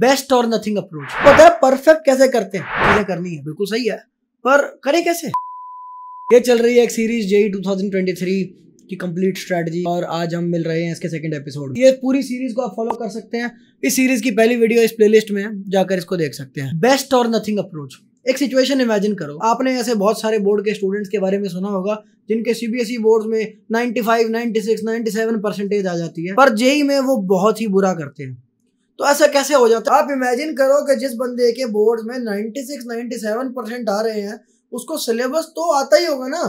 best और nothing approach पता है परफेक्ट कैसे करते हैं चीजें करनी है बिल्कुल सही है पर करें कैसे ये चल रही है एक सीरीज जेई 2023 की कंप्लीट स्ट्रेटजी और आज हम मिल रहे हैं इसके सेकंड एपिसोड ये पूरी सीरीज को आप फॉलो कर सकते हैं इस सीरीज की पहली वीडियो इस प्लेलिस्ट में जाकर इसको देख सकते हैं बेस्ट और नथिंग अप्रोच एक सिचुएशन इमेजिन करो आपने ऐसे बहुत सारे बोर्ड के स्टूडेंट्स के बारे में सुना होगा जिनके सीबीएसई बोर्ड e में 95, 96, 97 परसेंटेज आ जाती है पर जेई e में वो बहुत ही बुरा करते हैं तो ऐसा कैसे हो जाता है आप इमेजिन करो कि जिस बंदे के बोर्ड में नाइन्टी सेवन परसेंट आ रहे हैं उसको सिलेबस तो आता ही होगा ना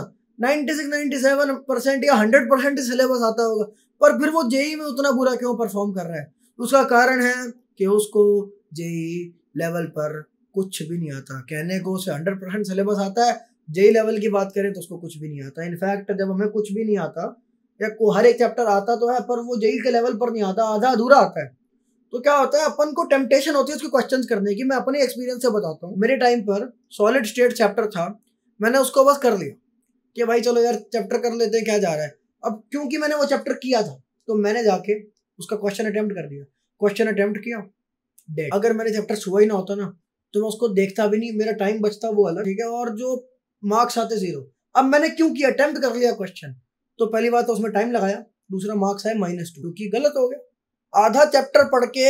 96 97 परसेंट या 100 परसेंट सिलेबस आता होगा पर फिर वो जेई में उतना बुरा क्यों परफॉर्म कर रहा है उसका कारण है कि उसको जेई लेवल पर कुछ भी नहीं आता कहने को उसे हंड्रेड परसेंट सिलेबस आता है जेई लेवल की बात करें तो उसको कुछ भी नहीं आता इनफैक्ट जब हमें कुछ भी नहीं आता या को हर एक चैप्टर आता तो है पर वो जेई के लेवल पर नहीं आता आधा अधूरा आता है तो क्या होता है अपन को टेम्पटेशन होती है उसके क्वेश्चन करने की मैं अपने एक्सपीरियंस से बताता हूँ मेरे टाइम पर सॉलिड स्टेट चैप्टर था मैंने उसको बस कर लिया कि भाई चलो यार चैप्टर कर लेते हैं क्या जा रहा है अब क्योंकि मैंने वो चैप्टर किया था तो मैंने जाके उसका क्वेश्चन अटैम्प्ट कर दिया क्वेश्चन अटैम्प्ट किया डेट अगर मैंने चैप्टर सुबह ही ना होता ना तो मैं उसको देखता भी नहीं मेरा टाइम बचता वो अलग ठीक है और जो मार्क्स आते जीरो अब मैंने क्यों किया अटैम्प्ट कर लिया क्वेश्चन तो पहली बात तो उसमें टाइम लगाया दूसरा मार्क्स आए माइनस टू क्योंकि गलत हो गया आधा चैप्टर पढ़ के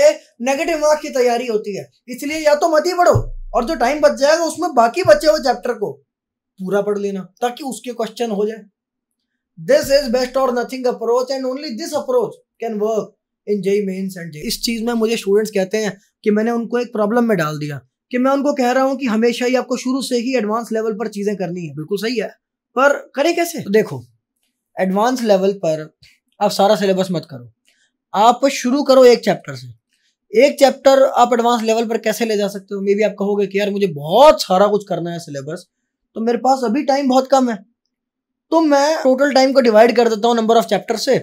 नेगेटिव मार्क्स की तैयारी होती है इसलिए या तो मत ही पढ़ो और जो टाइम बच जाएगा उसमें बाकी बचे हुए चैप्टर को पूरा पढ़ लेना ताकि उसके क्वेश्चन हो जाए दिस इज बेस्ट और nothing approach and only this approach can work in JEE Mains and JEE इस चीज़ में मुझे स्टूडेंट्स कहते हैं कि मैंने उनको एक प्रॉब्लम में डाल दिया कि मैं उनको कह रहा हूं कि हमेशा ही आपको शुरू से ही एडवांस लेवल पर चीज़ें करनी है बिल्कुल सही है पर करें कैसे तो देखो एडवांस लेवल पर आप सारा सिलेबस मत करो आप शुरू करो एक चैप्टर से एक चैप्टर आप एडवांस लेवल पर कैसे ले जा सकते हो मे भी आप कहोगे कि यार मुझे बहुत सारा कुछ करना है सिलेबस तो मेरे पास अभी टाइम बहुत कम है तो मैं टोटल टाइम को डिवाइड कर देता हूँ नंबर ऑफ चैप्टर से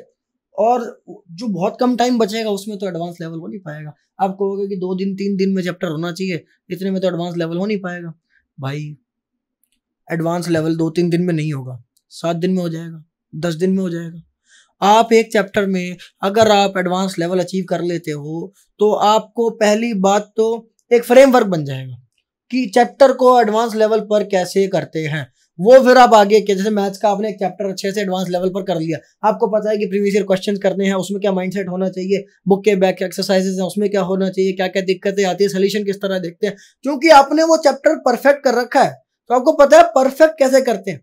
और जो बहुत कम टाइम बचेगा उसमें तो एडवांस लेवल हो नहीं पाएगा आप कहोगे कि दो दिन तीन दिन में चैप्टर होना चाहिए इतने में तो एडवांस लेवल हो नहीं पाएगा भाई एडवांस लेवल दो तीन दिन में नहीं होगा सात दिन में हो जाएगा दस दिन में हो जाएगा आप एक चैप्टर में अगर आप एडवांस लेवल अचीव कर लेते हो तो आपको पहली बात तो एक फ्रेमवर्क बन जाएगा कि चैप्टर को एडवांस लेवल पर कैसे करते हैं वो फिर आप आगे के जैसे मैथ्स का आपने एक चैप्टर अच्छे से एडवांस लेवल पर कर लिया आपको पता है कि प्रीवियस ईयर क्वेश्चन करने हैं उसमें क्या माइंडसेट होना चाहिए बुक के बैक एक्सरसाइजेस हैं उसमें क्या होना चाहिए क्या क्या दिक्कतें आती है सोल्यूशन किस तरह देखते हैं क्योंकि आपने वो चैप्टर परफेक्ट कर रखा है तो आपको पता है परफेक्ट कैसे करते हैं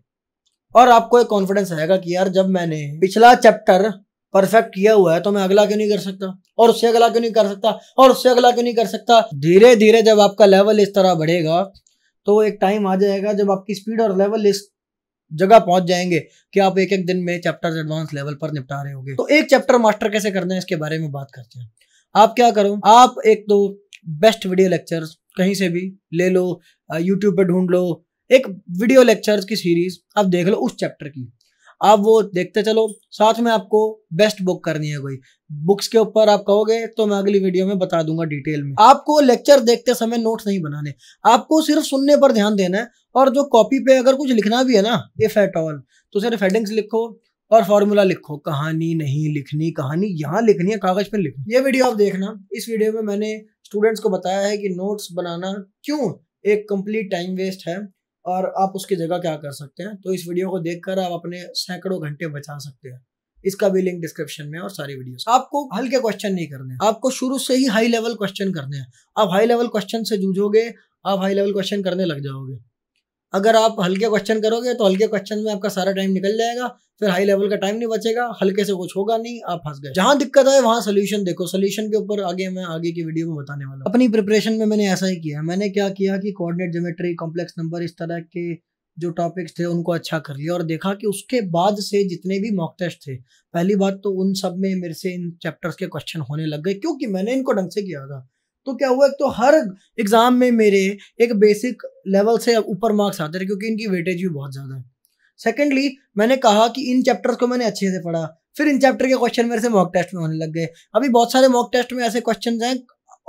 और आपको एक कॉन्फिडेंस रहेगा कि यार जब मैंने पिछला चैप्टर परफेक्ट किया हुआ है तो मैं अगला क्यों नहीं कर सकता और उससे अगला क्यों नहीं कर सकता और उससे अगला क्यों नहीं कर सकता धीरे धीरे जब आपका लेवल इस तरह बढ़ेगा तो एक टाइम आ जाएगा जब आपकी स्पीड और लेवल इस जगह पहुंच जाएंगे कि आप एक एक दिन में चैप्टर एडवांस लेवल पर निपटा रहे होंगे तो एक चैप्टर मास्टर कैसे करना है इसके बारे में बात करते हैं आप क्या करो आप एक दो बेस्ट वीडियो लेक्चर कहीं से भी ले लो यूट्यूब पर ढूंढ लो एक वीडियो लेक्चर्स की सीरीज आप देख लो उस चैप्टर की आप वो देखते चलो साथ में आपको बेस्ट बुक करनी है कोई बुक्स के ऊपर आप कहोगे तो मैं अगली वीडियो में बता दूंगा डिटेल में आपको लेक्चर देखते समय नोट्स नहीं बनाने आपको सिर्फ सुनने पर ध्यान देना है और जो कॉपी पे अगर कुछ लिखना भी है ना इफ एट ऑल तो सिर्फ हेडिंग्स लिखो और फॉर्मूला लिखो कहानी नहीं लिखनी कहानी यहाँ लिखनी है कागज पर लिखनी ये वीडियो आप देखना इस वीडियो में मैंने स्टूडेंट्स को बताया है कि नोट्स बनाना क्यों एक कंप्लीट टाइम वेस्ट है और आप उसकी जगह क्या कर सकते हैं तो इस वीडियो को देखकर आप अपने सैकड़ों घंटे बचा सकते हैं इसका भी लिंक डिस्क्रिप्शन में और सारी वीडियोस आपको हल्के क्वेश्चन नहीं करने हैं आपको शुरू से ही हाई लेवल क्वेश्चन करने हैं आप हाई लेवल क्वेश्चन से जूझोगे आप हाई लेवल क्वेश्चन करने लग जाओगे अगर आप हल्के क्वेश्चन करोगे तो हल्के क्वेश्चन में आपका सारा टाइम निकल जाएगा फिर हाई लेवल का टाइम नहीं बचेगा हल्के से कुछ होगा नहीं आप फंस गए जहां दिक्कत आए वहां सोल्यूशन देखो सोल्यूशन के ऊपर आगे मैं आगे की वीडियो में बताने वाला अपनी प्रिपरेशन में मैंने ऐसा ही किया मैंने क्या किया कि कोऑर्डिनेट जोमेट्री कॉम्प्लेक्स नंबर इस तरह के जो टॉपिक्स थे उनको अच्छा कर लिया और देखा कि उसके बाद से जितने भी मॉक टेस्ट थे पहली बात तो उन सब में मेरे से इन चैप्टर्स के क्वेश्चन होने लग गए क्योंकि मैंने इनको ढंग से किया था तो क्या हुआ तो हर एग्ज़ाम में मेरे एक बेसिक लेवल से ऊपर मार्क्स आते रहे क्योंकि इनकी वेटेज भी बहुत ज़्यादा है सेकेंडली मैंने कहा कि इन चैप्टर्स को मैंने अच्छे से पढ़ा फिर इन चैप्टर के क्वेश्चन मेरे से मॉक टेस्ट में होने लग गए अभी बहुत सारे मॉक टेस्ट में ऐसे क्वेश्चन हैं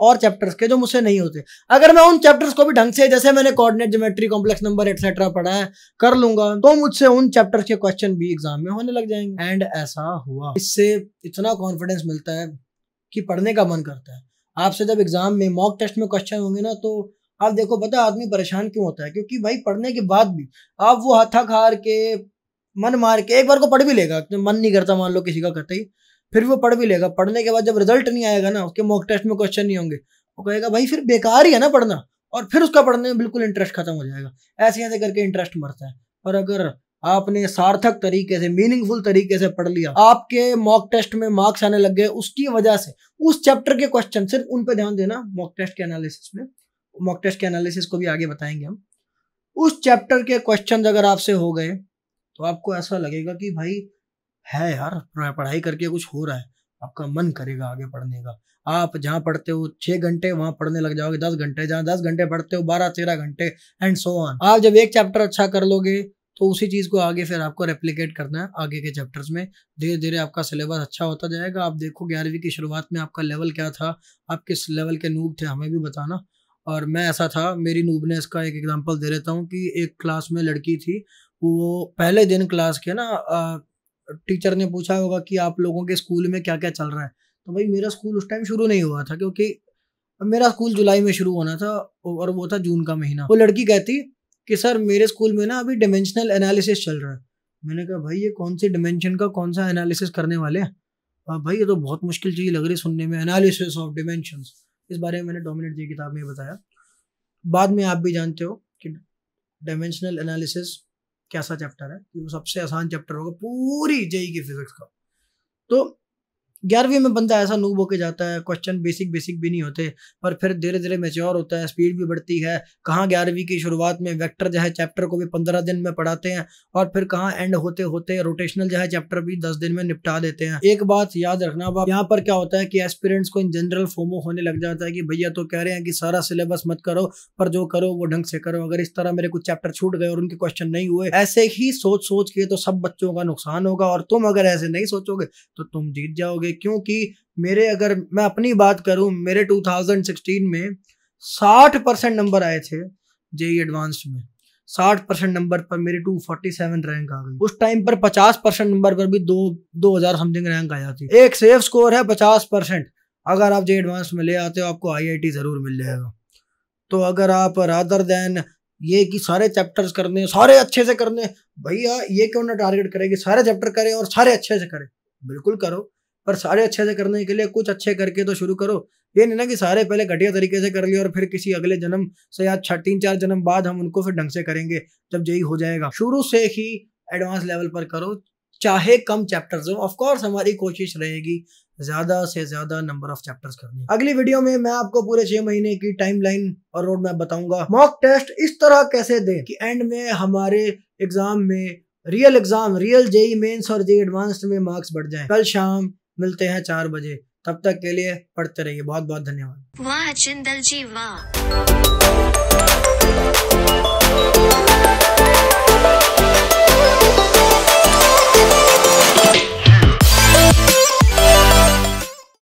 और चैप्टर्स के जो मुझसे नहीं होते अगर मैं उन चैप्टर्स को भी ढंग से जैसे मैंने coordinate geometry complex number etcetera पढ़ा है कर लूंगा तो मुझसे उन चैप्टर्स के क्वेश्चन भी एग्जाम में होने लग जाएंगे एंड ऐसा हुआ इससे इतना कॉन्फिडेंस मिलता है कि पढ़ने का मन करता है आपसे जब एग्जाम में मॉक टेस्ट में क्वेश्चन होंगे ना तो आप देखो पता आदमी परेशान क्यों होता है क्योंकि भाई पढ़ने के बाद भी आप वो हथा खार के मन मार के एक बार को पढ़ भी लेगा तो मन नहीं करता मान लो किसी का करते ही फिर वो पढ़ भी लेगा पढ़ने के बाद जब रिजल्ट नहीं आएगा ना उसके मॉक टेस्ट में क्वेश्चन नहीं होंगे वो कहेगा भाई फिर बेकार ही है ना पढ़ना और फिर उसका पढ़ने में बिल्कुल इंटरेस्ट खत्म हो जाएगा ऐसे ऐसे करके इंटरेस्ट मरता है और अगर आपने सार्थक तरीके से मीनिंगफुल तरीके से पढ़ लिया आपके मॉक टेस्ट में मार्क्स आने लग गए उसकी वजह से उस चैप्टर के क्वेश्चन सिर्फ उन पर ध्यान देना मॉक टेस्ट के एनालिसिस में मॉक टेस्ट के एनालिसिस को भी आगे बताएंगे हम उस चैप्टर के क्वेश्चन अगर आपसे हो गए तो आपको ऐसा लगेगा कि भाई है यार पढ़ाई करके कुछ हो रहा है आपका मन करेगा आगे पढ़ने का आप जहाँ पढ़ते हो छः घंटे वहाँ पढ़ने लग जाओगे दस घंटे जहाँ दस घंटे पढ़ते हो बारह तेरह घंटे एंड सो ऑन आप जब एक चैप्टर अच्छा कर लोगे तो उसी चीज़ को आगे फिर आपको रेप्लीकेट करना है आगे के चैप्टर्स में धीरे धीरे आपका सिलेबस अच्छा होता जाएगा आप देखो ग्यारहवीं की शुरुआत में आपका लेवल क्या था आप किस लेवल के नूब थे हमें भी बताना और मैं ऐसा था मेरी नूब ने इसका एक एग्जांपल दे देता हूँ कि एक क्लास में लड़की थी वो पहले दिन क्लास के ना टीचर ने पूछा होगा कि आप लोगों के स्कूल में क्या क्या चल रहा है तो भाई मेरा स्कूल उस टाइम शुरू नहीं हुआ था क्योंकि मेरा स्कूल जुलाई में शुरू होना था और वो था जून का महीना वो लड़की कहती कि सर मेरे स्कूल में ना अभी डिमेंशनल एनालिसिस चल रहा है मैंने कहा भाई ये कौन से डिमेंशन का कौन सा एनालिसिस करने वाले हैं भाई ये तो बहुत मुश्किल चीज़ लग रही सुनने में एनालिसिस ऑफ डिमेंशंस इस बारे में मैंने डोमिनेट जी किताब में बताया बाद में आप भी जानते हो कि डायमेंशनल एनालिसिस कैसा चैप्टर है कि वो सबसे आसान चैप्टर होगा पूरी जेई की फिजिक्स का तो ग्यारहवीं में बंदा ऐसा नूब होके जाता है क्वेश्चन बेसिक बेसिक भी नहीं होते पर फिर धीरे धीरे मेच्योर होता है स्पीड भी बढ़ती है कहाँ ग्यारहवीं की शुरुआत में वेक्टर जो है चैप्टर को भी पंद्रह दिन में पढ़ाते हैं और फिर कहाँ एंड होते होते रोटेशनल जो है चैप्टर भी दस दिन में निपटा देते हैं एक बात याद रखना आप यहाँ पर क्या होता है कि एस्पिरेंट्स को इन जनरल फोमो होने लग जाता है कि भैया तो कह रहे हैं कि सारा सिलेबस मत करो पर जो करो वो ढंग से करो अगर इस तरह मेरे कुछ चैप्टर छूट गए और उनके क्वेश्चन नहीं हुए ऐसे ही सोच सोच के तो सब बच्चों का नुकसान होगा और तुम अगर ऐसे नहीं सोचोगे तो तुम जीत जाओगे क्योंकि मेरे अगर मैं अपनी बात करूं मेरे 2016 में 60 परसेंट नंबर आए थे जेई एडवांस्ड e में 60 परसेंट नंबर पर मेरी 247 रैंक आ गई उस टाइम पर 50 परसेंट नंबर पर भी दो दो हज़ार समथिंग रैंक आ जाती एक सेफ स्कोर है 50 परसेंट अगर आप जे एडवांस e में ले आते हो आपको आईआईटी ज़रूर मिल जाएगा तो अगर आप रादर देन ये कि सारे चैप्टर्स करने सारे अच्छे से करने भैया ये क्यों ना टारगेट करें कि सारे चैप्टर करें और सारे अच्छे से करें बिल्कुल करो पर सारे अच्छे से करने के लिए कुछ अच्छे करके तो शुरू करो ये नहीं ना कि सारे पहले घटिया तरीके से कर लिए और फिर किसी अगले जन्म से या छह तीन चार जन्म बाद हम उनको फिर ढंग से करेंगे जब यही हो जाएगा शुरू से ही एडवांस लेवल पर करो चाहे कम चैप्टर्स हो ऑफकोर्स हमारी कोशिश रहेगी ज़्यादा से ज़्यादा नंबर ऑफ चैप्टर्स करने अगली वीडियो में मैं आपको पूरे छह महीने की टाइमलाइन और रोड मैप बताऊंगा मॉक टेस्ट इस तरह कैसे दें कि एंड में हमारे एग्जाम में real exam real JEE Mains और जेई एडवांस्ड e में मार्क्स बढ़ जाएं कल शाम मिलते हैं चार बजे तब तक के लिए पढ़ते रहिए बहुत बहुत धन्यवाद वाह चिंदल जी वाह